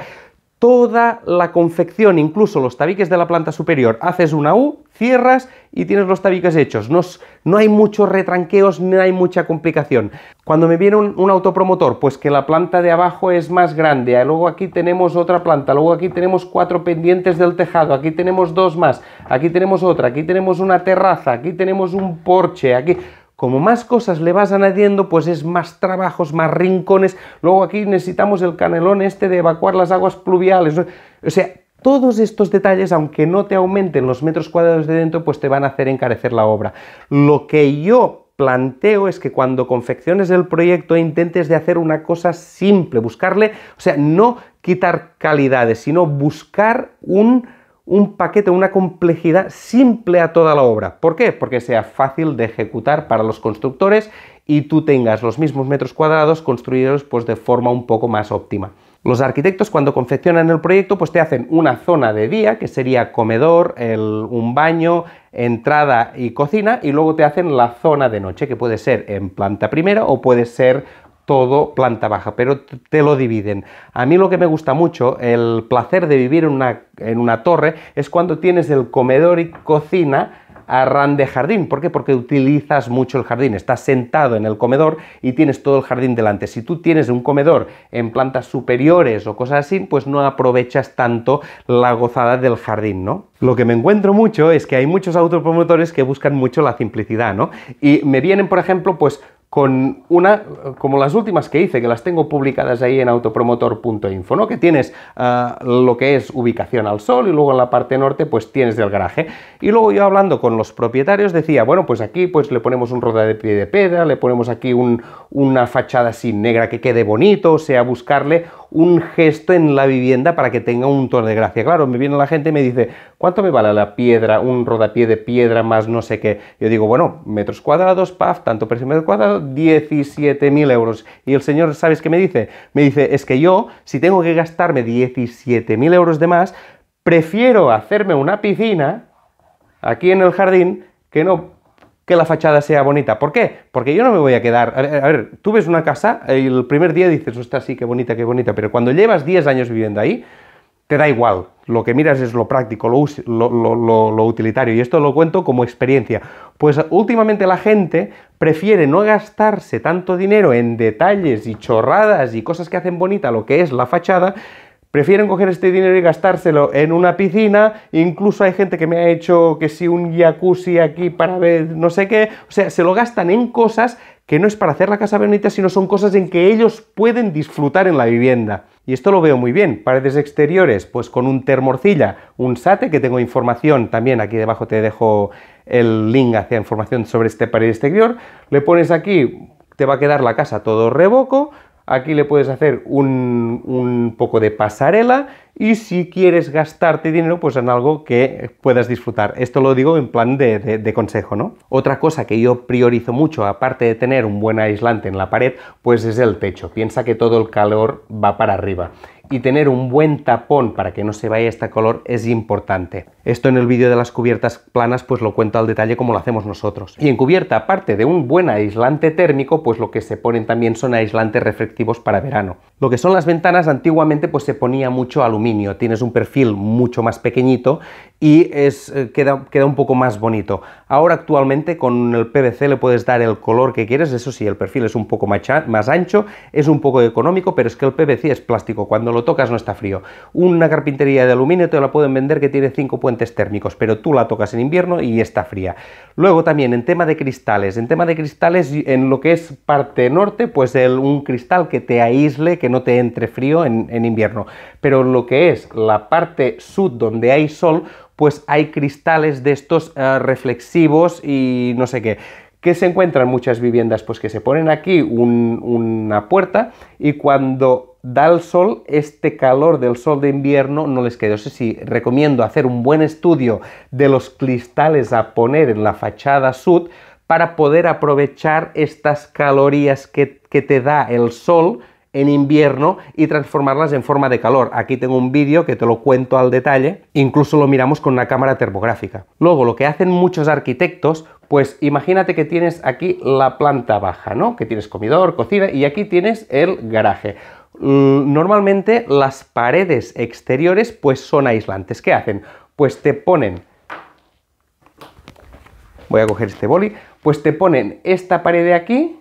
toda la confección, incluso los tabiques de la planta superior. Haces una U, cierras y tienes los tabiques hechos. No, no hay muchos retranqueos, no hay mucha complicación. Cuando me viene un, un, autopromotor, pues que la planta de abajo es más grande, eh, luego aquí tenemos otra planta, luego aquí tenemos cuatro pendientes del tejado, aquí tenemos dos más, aquí tenemos otra, aquí tenemos una terraza, aquí tenemos un porche, aquí como más cosas le vas añadiendo, pues es más trabajos, más rincones. Luego aquí necesitamos el canelón este de evacuar las aguas pluviales. O sea, todos estos detalles, aunque no te aumenten los metros cuadrados de dentro, pues te van a hacer encarecer la obra. Lo que yo planteo es que cuando confecciones el proyecto intentes de hacer una cosa simple, buscarle, o sea, no quitar calidades, sino buscar un un paquete, una complejidad simple a toda la obra. ¿Por qué? Porque sea fácil de ejecutar para los constructores y tú tengas los mismos metros cuadrados construidos pues, de forma un poco más óptima. Los arquitectos cuando confeccionan el proyecto pues te hacen una zona de día que sería comedor, un baño, entrada y cocina y luego te hacen la zona de noche que puede ser en planta primera o puede ser todo planta baja, pero te lo dividen. A mí lo que me gusta mucho, el placer de vivir en una, en una torre, es cuando tienes el comedor y cocina a ran de jardín. ¿Por qué? Porque utilizas mucho el jardín. Estás sentado en el comedor y tienes todo el jardín delante. Si tú tienes un comedor en plantas superiores o cosas así, pues no aprovechas tanto la gozada del jardín, ¿no? Lo que me encuentro mucho es que hay muchos autopromotores que buscan mucho la simplicidad, ¿no? Y me vienen, por ejemplo, pues con una, como las últimas que hice, que las tengo publicadas ahí en autopromotor.info, ¿no? Que tienes eh, lo que es ubicación al sol y luego en la parte norte pues tienes del garaje. Y luego yo hablando con los propietarios decía, bueno, pues aquí pues le ponemos un rodapié de piedra le ponemos aquí un, una fachada así negra que quede bonito, o sea, buscarle un gesto en la vivienda para que tenga un tono de gracia. Claro, me viene la gente y me dice, ¿cuánto me vale la piedra, un rodapié de piedra más no sé qué? Yo digo, bueno, metros cuadrados, paf, tanto precio, metro cuadrado, 17.000 euros. Y el señor, ¿sabes qué me dice? Me dice, es que yo, si tengo que gastarme 17.000 euros de más, prefiero hacerme una piscina aquí en el jardín que no que la fachada sea bonita. ¿Por qué? Porque yo no me voy a quedar... A ver, tú ves una casa y el primer día dices, está así qué bonita, qué bonita, pero cuando llevas 10 años viviendo ahí, te da igual. Lo que miras es lo práctico, lo, utilitario. Y esto lo cuento como experiencia. Pues últimamente la gente prefiere no gastarse tanto dinero en detalles y chorradas y cosas que hacen bonita lo que es la fachada. Prefieren coger este dinero y gastárselo en una piscina. Incluso hay gente que me ha hecho que si un jacuzzi aquí para ver no sé qué. O sea, se lo gastan en cosas que no es para hacer la casa bonita, sino son cosas en que ellos pueden disfrutar en la vivienda. Y esto lo veo muy bien. Paredes exteriores, pues con un termorcilla, un sate, que tengo información también, aquí debajo te dejo el link hacia información sobre este pared exterior. Le pones aquí, te va a quedar la casa todo revoco, Aquí le puedes hacer un, un, poco de pasarela y si quieres gastarte dinero, pues en algo que puedas disfrutar. Esto lo digo en plan de, de, de, consejo, ¿no? Otra cosa que yo priorizo mucho, aparte de tener un buen aislante en la pared, pues es el techo. Piensa que todo el calor va para arriba y tener un buen tapón para que no se vaya este color es importante. Esto en el vídeo de las cubiertas planas pues lo cuento al detalle como lo hacemos nosotros. Y en cubierta, aparte de un buen aislante térmico, pues lo que se ponen también son aislantes reflectivos para verano. Lo que son las ventanas, antiguamente pues se ponía mucho aluminio, tienes un perfil mucho más pequeñito y es, eh, queda, queda un poco más bonito. Ahora actualmente con el PVC le puedes dar el color que quieres, eso sí, el perfil es un poco más, más ancho, es un poco económico, pero es que el PVC es plástico, cuando lo tocas no está frío. Una carpintería de aluminio te la pueden vender que tiene cinco puentes térmicos, pero tú la tocas en invierno y está fría. Luego también en tema de cristales, en tema de cristales en lo que es parte norte, pues un cristal que te aísle, que no te entre frío en, invierno. Pero en lo que es la parte sur donde hay sol, pues hay cristales de estos ah, reflexivos y no sé qué que se encuentran muchas viviendas? Pues que se ponen aquí una puerta y cuando da el sol, este calor del sol de invierno no les queda. No sé si recomiendo hacer un buen estudio de los cristales a poner en la fachada sud para poder aprovechar estas calorías que te da el sol en invierno y transformarlas en forma de calor. Aquí tengo un vídeo que te lo cuento al detalle, incluso lo miramos con una cámara termográfica. Luego, lo que hacen muchos arquitectos, pues imagínate que tienes aquí la planta baja, ¿no? Que tienes comedor, cocina y aquí tienes el garaje. Mm, normalmente las paredes exteriores pues son aislantes. ¿Qué hacen? Pues te ponen voy a coger este boli, pues te ponen esta pared de aquí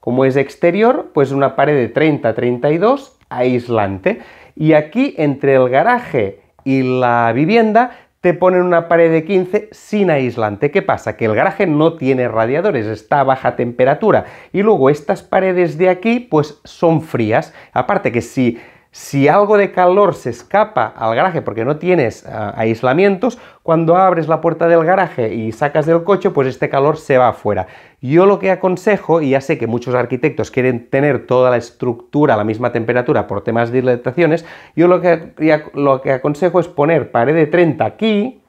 como es exterior, pues una pared de 30-32 aislante. Y aquí entre el garaje y la vivienda te ponen una pared de 15 sin aislante. ¿Qué pasa? Que el garaje no tiene radiadores, está a baja temperatura. Y luego estas paredes de aquí pues son frías. Aparte que si, si algo de calor se escapa al garaje porque no tienes ah, aislamientos, cuando abres la puerta del garaje y sacas del coche pues este calor se va afuera. Yo lo que aconsejo, y ya sé que muchos arquitectos quieren tener toda la estructura a la misma temperatura por temas de dilataciones, yo lo que, lo que aconsejo es poner pared de 30 aquí,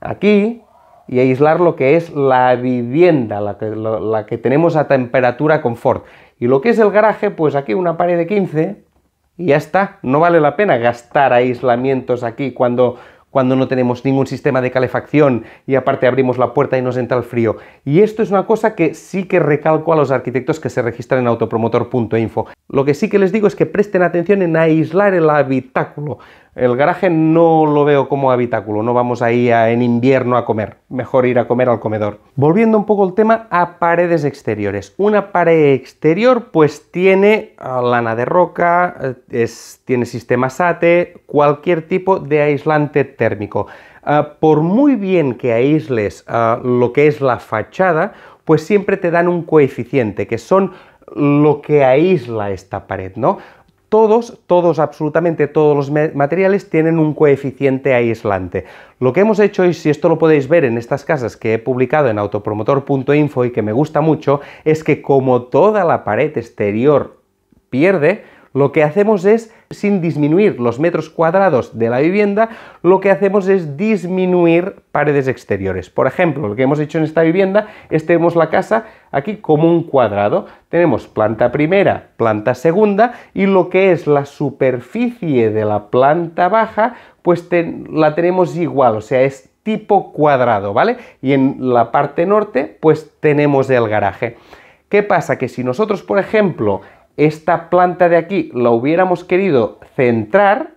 aquí, y aislar lo que es la vivienda, la que, la que tenemos a temperatura confort. Y lo que es el garaje, pues aquí una pared de 15 y ya está. No vale la pena gastar aislamientos aquí cuando cuando no tenemos ningún sistema de calefacción y aparte abrimos la puerta y nos entra el frío. Y esto es una cosa que sí que recalco a los arquitectos que se registran en autopromotor.info. Lo que sí que les digo es que presten atención en aislar el habitáculo. El garaje no lo veo como habitáculo, no vamos ahí en invierno a comer, mejor ir a comer al comedor. Volviendo un poco al tema a paredes exteriores. Una pared exterior pues tiene ah, lana de roca, eh, tiene sistema SATE, cualquier tipo de aislante térmico. Ah, por muy bien que aísles ah, lo que es la fachada, pues siempre te dan un coeficiente, que son lo que aísla esta pared, ¿no? todos, todos, absolutamente todos los materiales tienen un coeficiente aislante. Lo que hemos hecho, y si esto lo podéis ver en estas casas que he publicado en autopromotor.info y que me gusta mucho, es que como toda la pared exterior pierde, lo que hacemos es, sin disminuir los metros cuadrados de la vivienda, lo que hacemos es disminuir paredes exteriores. Por ejemplo, lo que hemos hecho en esta vivienda es tenemos la casa aquí como un cuadrado. Tenemos planta primera, planta segunda y lo que es la superficie de la planta baja, pues la tenemos igual, o sea, es tipo cuadrado, ¿vale? Y en la parte norte, pues tenemos el garaje. ¿Qué pasa? Que si nosotros, por ejemplo, esta planta de aquí la hubiéramos querido centrar,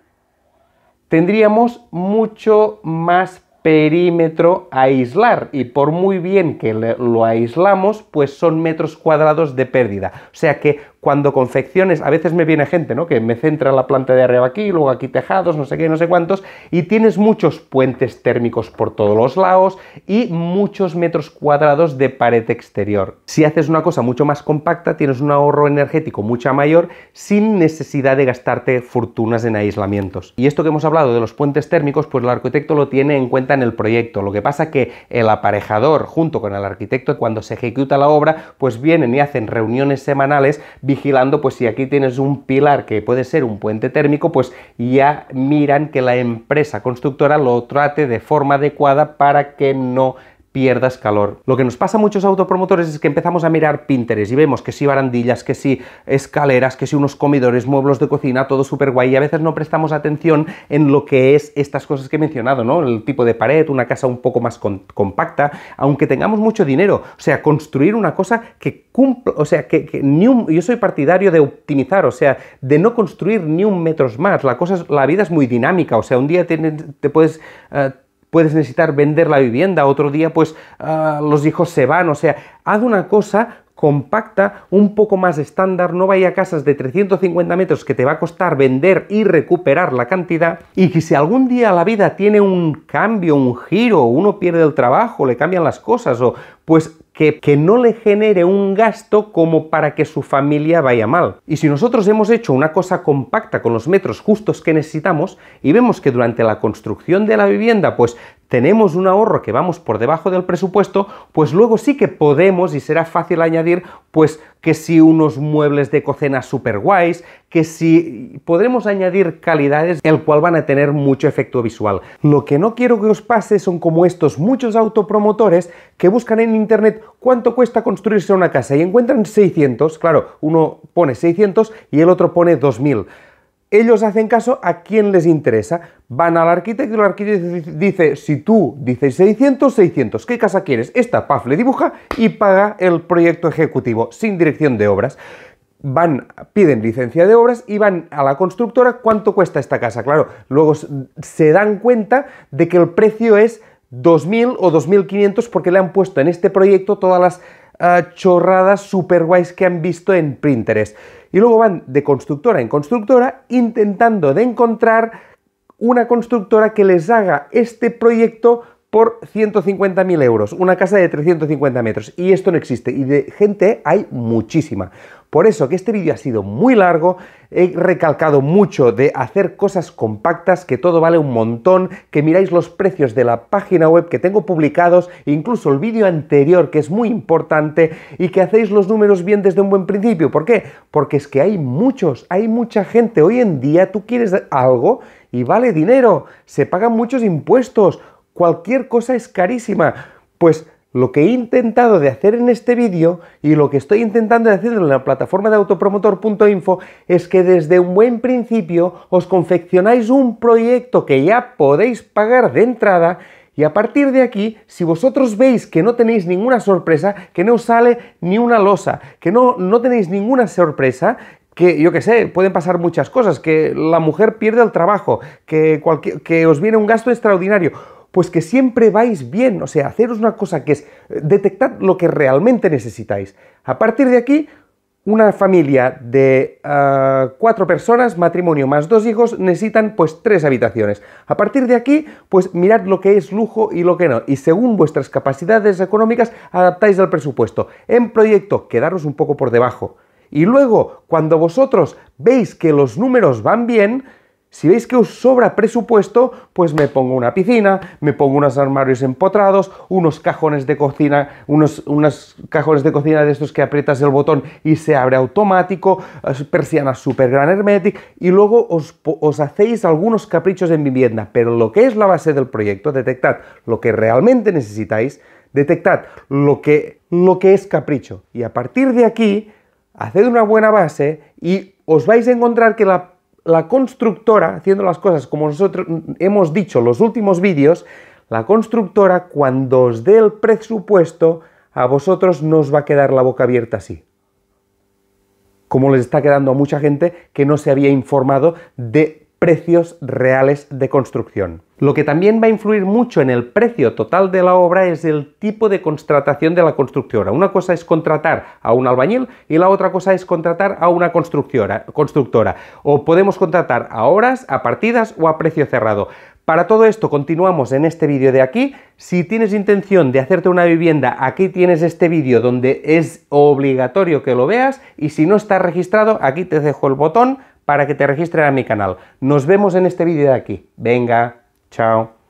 tendríamos mucho más perímetro a aislar y por muy bien que lo aislamos, pues son metros cuadrados de pérdida. O sea que cuando confecciones, a veces me viene gente, ¿no? Que me centra la planta de arriba aquí, luego aquí tejados, no sé qué, no sé cuántos, y tienes muchos puentes térmicos por todos los lados y muchos metros cuadrados de pared exterior. Si haces una cosa mucho más compacta, tienes un ahorro energético mucha mayor sin necesidad de gastarte fortunas en aislamientos. Y esto que hemos hablado de los puentes térmicos, pues el arquitecto lo tiene en cuenta en el proyecto. Lo que pasa que el aparejador junto con el arquitecto cuando se ejecuta la obra, pues vienen y hacen reuniones semanales vigilando, pues si aquí tienes un pilar que puede ser un puente térmico, pues ya miran que la empresa constructora lo trate de forma adecuada para que no pierdas calor. Lo que nos pasa a muchos autopromotores es que empezamos a mirar Pinterest y vemos que sí barandillas, que sí escaleras, que sí unos comedores, muebles de cocina, todo súper guay y a veces no prestamos atención en lo que es estas cosas que he mencionado, ¿no? El tipo de pared, una casa un poco más compacta, aunque tengamos mucho dinero, o sea, construir una cosa que cumpla, o sea, que, ni un, yo soy partidario de optimizar, o sea, de no construir ni un metro más, la cosa, la vida es muy dinámica, o sea, un día te, puedes... Eh, puedes necesitar vender la vivienda, otro día pues ah, los hijos se van, o sea, haz una cosa compacta, un poco más estándar, no vaya a casas de 350 metros que te va a costar vender y recuperar la cantidad, y que si algún día la vida tiene un cambio, un giro, uno pierde el trabajo, le cambian las cosas, o pues que, no le genere un gasto como para que su familia vaya mal. Y si nosotros hemos hecho una cosa compacta con los metros justos que necesitamos y vemos que durante la construcción de la vivienda pues tenemos un ahorro que vamos por debajo del presupuesto, pues luego sí que podemos, y será fácil añadir, pues que si unos muebles de cocina super guays, que si podremos añadir calidades, el cual van a tener mucho efecto visual. Lo que no quiero que os pase son como estos muchos autopromotores que buscan en internet cuánto cuesta construirse una casa y encuentran 600, claro, uno pone 600 y el otro pone 2000 ellos hacen caso a quien les interesa. Van al arquitecto y el arquitecto dice, si tú dices 600, 600, ¿qué casa quieres? Esta PAF le dibuja y paga el proyecto ejecutivo sin dirección de obras. Van, piden licencia de obras y van a la constructora cuánto cuesta esta casa. Claro, luego se dan cuenta de que el precio es 2.000 o 2.500 porque le han puesto en este proyecto todas las ah, chorradas super guays que han visto en Pinterest y luego van de constructora en constructora intentando de encontrar una constructora que les haga este proyecto por 150.000 euros, una casa de 350 metros, y esto no existe, y de gente hay muchísima. Por eso que este vídeo ha sido muy largo, he recalcado mucho de hacer cosas compactas, que todo vale un montón, que miráis los precios de la página web que tengo publicados, incluso el vídeo anterior que es muy importante, y que hacéis los números bien desde un buen principio. ¿Por qué? Porque es que hay muchos, hay mucha gente. Hoy en día tú quieres algo y vale dinero, se pagan muchos impuestos cualquier cosa es carísima. Pues lo que he intentado de hacer en este vídeo y lo que estoy intentando de hacer en la plataforma de autopromotor.info es que desde un buen principio os confeccionáis un proyecto que ya podéis pagar de entrada y a partir de aquí, si vosotros veis que no tenéis ninguna sorpresa, que no os sale ni una losa, que no, no tenéis ninguna sorpresa, que yo qué sé, pueden pasar muchas cosas, que la mujer pierde el trabajo, que, que os viene un gasto extraordinario, pues que siempre vais bien, o sea, haceros una cosa que es eh, detectar lo que realmente necesitáis. A partir de aquí, una familia de ah, cuatro personas, matrimonio más dos hijos, necesitan pues tres habitaciones. A partir de aquí, pues mirad lo que es lujo y lo que no. Y según vuestras capacidades económicas, adaptáis al presupuesto. En proyecto, quedaros un poco por debajo. Y luego, cuando vosotros veis que los números van bien, si veis que os sobra presupuesto, pues me pongo una piscina, me pongo unos armarios empotrados, unos cajones de cocina, unos, cajones de cocina de estos que aprietas el botón y se abre automático, eh, persiana super gran hermetic y luego os, hacéis algunos caprichos en vivienda. Pero lo que es la base del proyecto, detectad lo que realmente necesitáis, detectad lo que, lo que es capricho y a partir de aquí, haced una buena base y os vais a encontrar que la la constructora, haciendo las cosas como nosotros hemos dicho en los últimos vídeos, la constructora cuando os dé el presupuesto, a vosotros no os va a quedar la boca abierta así. Como les está quedando a mucha gente que no se había informado de precios reales de construcción. Lo que también va a influir mucho en el precio total de la obra es el tipo de contratación de la constructora. Una cosa es contratar a un albañil y la otra cosa es contratar a una constructora. O podemos contratar a horas, a partidas o a precio cerrado. Para todo esto continuamos en este vídeo de aquí. Si tienes intención de hacerte una vivienda, aquí tienes este vídeo donde es obligatorio que lo veas y si no estás registrado, aquí te dejo el botón para que te registres a mi canal. Nos vemos en este vídeo de aquí. Venga. Chao.